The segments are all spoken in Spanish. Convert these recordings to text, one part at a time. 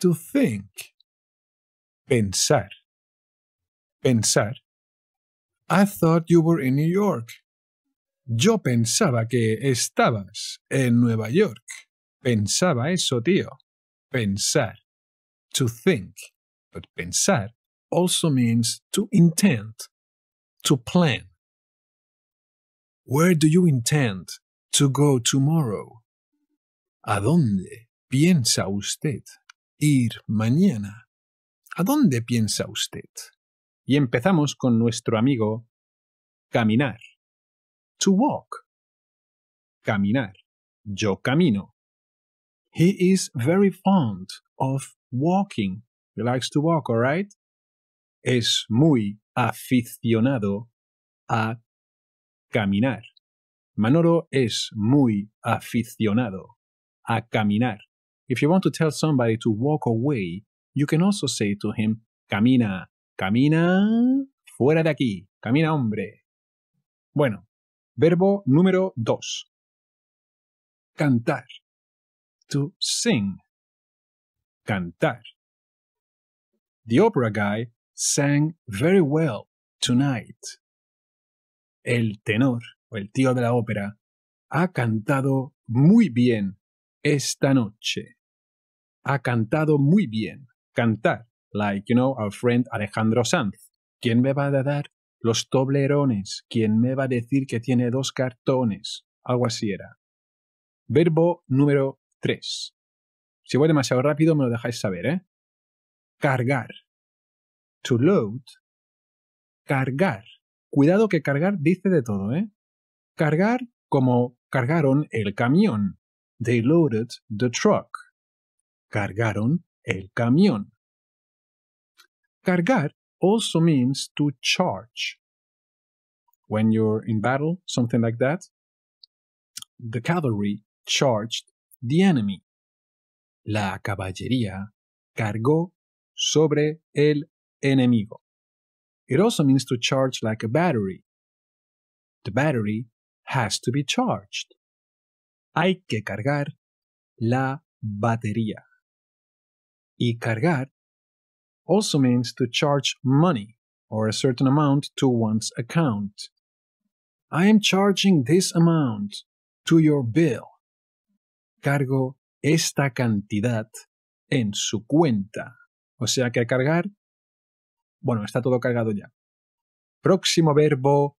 to think. Pensar. Pensar. I thought you were in New York. Yo pensaba que estabas en Nueva York. Pensaba eso, tío. Pensar. To think. But pensar also means to intend, to plan. Where do you intend to go tomorrow? ¿A dónde piensa usted ir mañana? ¿A dónde piensa usted? Y empezamos con nuestro amigo caminar. To walk. Caminar. Yo camino. He is very fond of walking. He likes to walk, right. Es muy aficionado a caminar. Manolo es muy aficionado a caminar. If you want to tell somebody to walk away, you can also say to him, camina, camina, fuera de aquí, camina hombre. Bueno, verbo número dos. Cantar. To sing. Cantar. The opera guy sang very well tonight. El tenor o el tío de la ópera ha cantado muy bien esta noche ha cantado muy bien. Cantar, like, you know, our friend Alejandro Sanz. ¿Quién me va a dar los toblerones? ¿Quién me va a decir que tiene dos cartones? Algo así era. Verbo número 3. Si voy demasiado rápido me lo dejáis saber, ¿eh? Cargar. To load. Cargar. Cuidado que cargar dice de todo, ¿eh? Cargar como cargaron el camión. They loaded the truck. cargaron el camión. Cargar also means to charge. When you're in battle, something like that, the cavalry charged the enemy. La caballería cargó sobre el enemigo. It also means to charge like a battery. The battery has to be charged. Hay que cargar la batería. y cargar also means to charge money or a certain amount to one's account. I am charging this amount to your bill. Cargo esta cantidad en su cuenta. O sea que cargar. Bueno, está todo cargado ya. Próximo verbo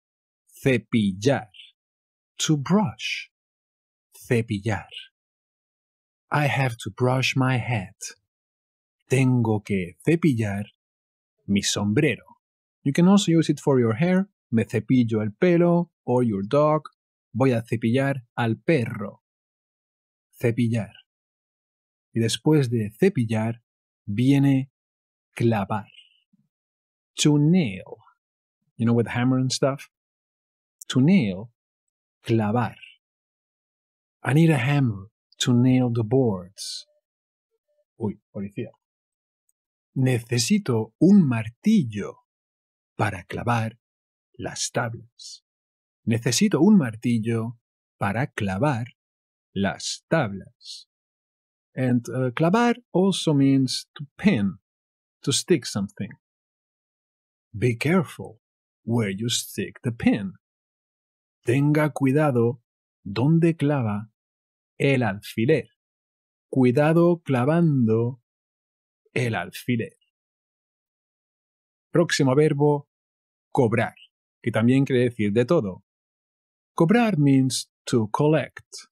cepillar. To brush. Cepillar. I have to brush my head tengo que cepillar mi sombrero. You can also use it for your hair. Me cepillo el pelo or your dog. Voy a cepillar al perro. Cepillar. Y después de cepillar viene clavar. To nail. You know, with hammer and stuff. To nail. Clavar. I need a hammer to nail the boards. Uy, policía necesito un martillo para clavar las tablas. Necesito un martillo para clavar las tablas. And uh, clavar also means to pin, to stick something. Be careful where you stick the pin. Tenga cuidado donde clava el alfiler. Cuidado clavando el alfiler. Próximo verbo, cobrar, que también quiere decir de todo. Cobrar means to collect,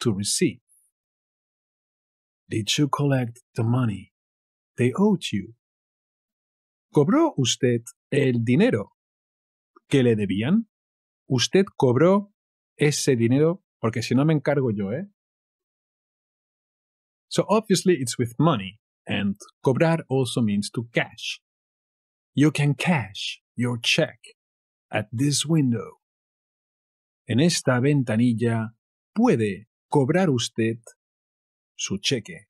to receive. Did you collect the money they owed you? ¿Cobró usted el dinero que le debían? Usted cobró ese dinero porque si no me encargo yo, ¿eh? So obviously it's with money. And cobrar also means to cash. You can cash your check at this window. En esta ventanilla puede cobrar usted su cheque.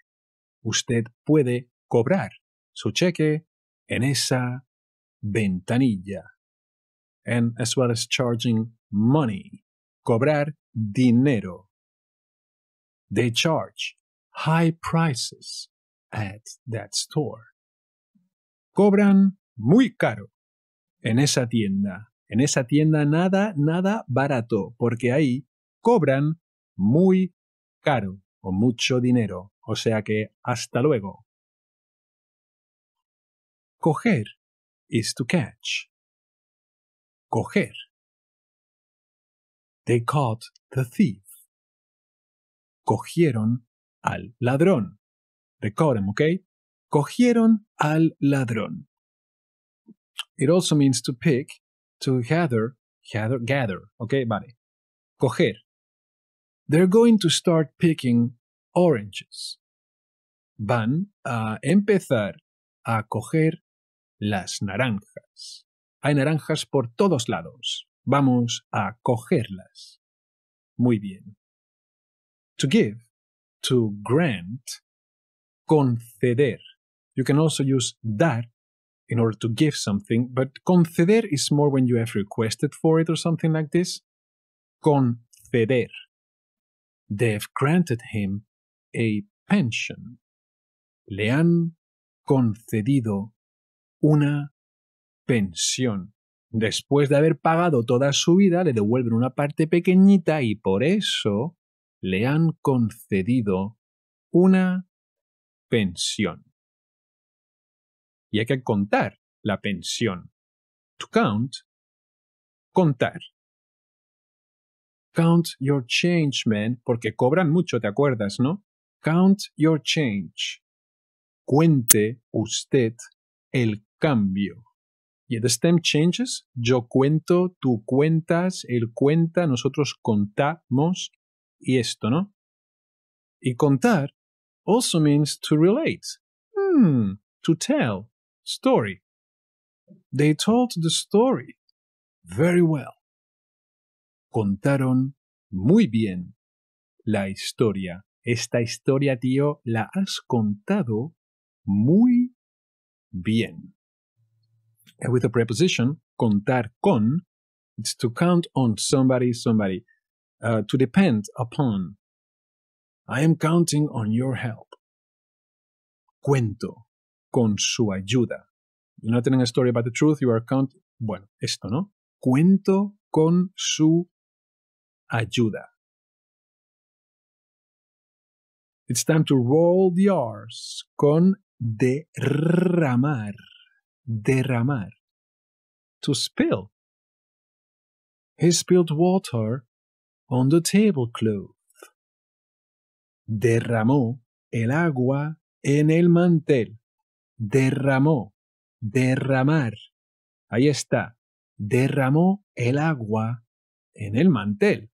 Usted puede cobrar su cheque en esa ventanilla. And as well as charging money. Cobrar dinero. They charge high prices Cobran muy caro en esa tienda. En esa tienda nada, nada barato, porque ahí cobran muy caro o mucho dinero. O sea que hasta luego. Coger is to catch. Coger. They caught the thief. Cogieron al ladrón. Decodem, ¿ok? Cogieron al ladrón. It also means to pick, to gather, gather, gather, ¿ok? Vale. Coger. They're going to start picking oranges. Van a empezar a coger las naranjas. Hay naranjas por todos lados. Vamos a cogerlas. Muy bien. To give, to grant, conceder. You can also use dar in order to give something, but conceder is more when you have requested for it or something like this. Conceder. They granted him a pension. Le han concedido una pensión. Después de haber pagado toda su vida, le devuelven una parte pequeñita y por eso le han concedido una pensión. Y hay que contar la pensión. To count, contar. Count your change, man, porque cobran mucho, ¿te acuerdas, no? Count your change. Cuente usted el cambio. Y the stem changes, yo cuento, tú cuentas, él cuenta, nosotros contamos y esto, ¿no? Y contar also means to relate, hmm, to tell, story. They told the story very well. Contaron muy bien la historia. Esta historia, tío, la has contado muy bien. And with a preposition, contar con, it's to count on somebody, somebody, uh, to depend upon, I am counting on your help. Cuento con su ayuda. You're not telling a story about the truth, you are counting. Bueno, esto, ¿no? Cuento con su ayuda. It's time to roll the R's con derramar. Derramar. To spill. He spilled water on the tablecloth. derramó el agua en el mantel. Derramó, derramar. Ahí está. Derramó el agua en el mantel.